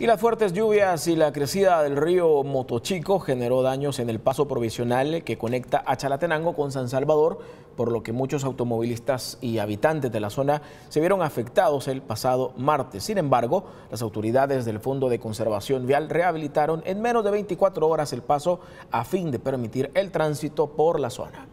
Y las fuertes lluvias y la crecida del río Motochico generó daños en el paso provisional que conecta a Chalatenango con San Salvador, por lo que muchos automovilistas y habitantes de la zona se vieron afectados el pasado martes. Sin embargo, las autoridades del Fondo de Conservación Vial rehabilitaron en menos de 24 horas el paso a fin de permitir el tránsito por la zona.